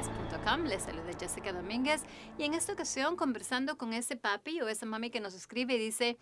noticias.com. Les saluda Jessica Domínguez y en esta ocasión conversando con ese papi o esa mami que nos escribe y dice,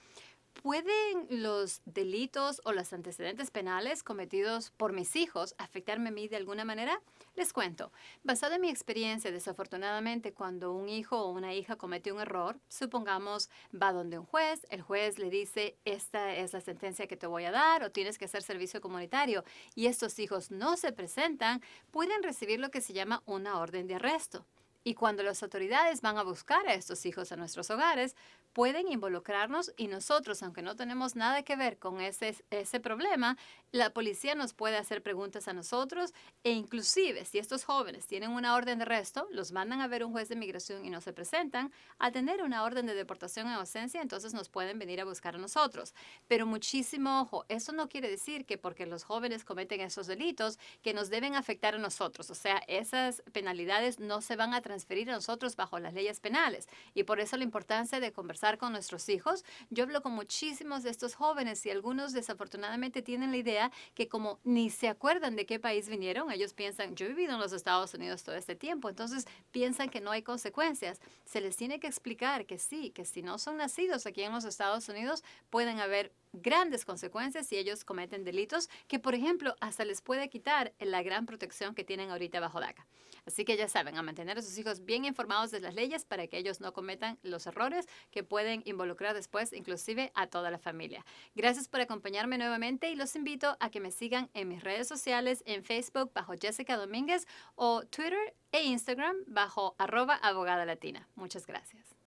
¿Pueden los delitos o los antecedentes penales cometidos por mis hijos afectarme a mí de alguna manera? Les cuento. Basado en mi experiencia, desafortunadamente, cuando un hijo o una hija comete un error, supongamos va donde un juez, el juez le dice, esta es la sentencia que te voy a dar o tienes que hacer servicio comunitario, y estos hijos no se presentan, pueden recibir lo que se llama una orden de arresto. Y cuando las autoridades van a buscar a estos hijos a nuestros hogares, pueden involucrarnos y nosotros, aunque no tenemos nada que ver con ese, ese problema, la policía nos puede hacer preguntas a nosotros e inclusive si estos jóvenes tienen una orden de arresto, los mandan a ver un juez de migración y no se presentan, a tener una orden de deportación en ausencia, entonces nos pueden venir a buscar a nosotros. Pero muchísimo ojo, eso no quiere decir que porque los jóvenes cometen esos delitos que nos deben afectar a nosotros, o sea, esas penalidades no se van a transferir a nosotros bajo las leyes penales. Y por eso la importancia de conversar con nuestros hijos. Yo hablo con muchísimos de estos jóvenes y algunos desafortunadamente tienen la idea que como ni se acuerdan de qué país vinieron, ellos piensan, yo he vivido en los Estados Unidos todo este tiempo, entonces piensan que no hay consecuencias. Se les tiene que explicar que sí, que si no son nacidos aquí en los Estados Unidos, pueden haber grandes consecuencias si ellos cometen delitos que, por ejemplo, hasta les puede quitar la gran protección que tienen ahorita bajo DACA. Así que ya saben, a mantener a sus hijos bien informados de las leyes para que ellos no cometan los errores que pueden involucrar después inclusive a toda la familia. Gracias por acompañarme nuevamente y los invito a que me sigan en mis redes sociales, en Facebook bajo Jessica Domínguez o Twitter e Instagram bajo arroba abogada latina. Muchas gracias.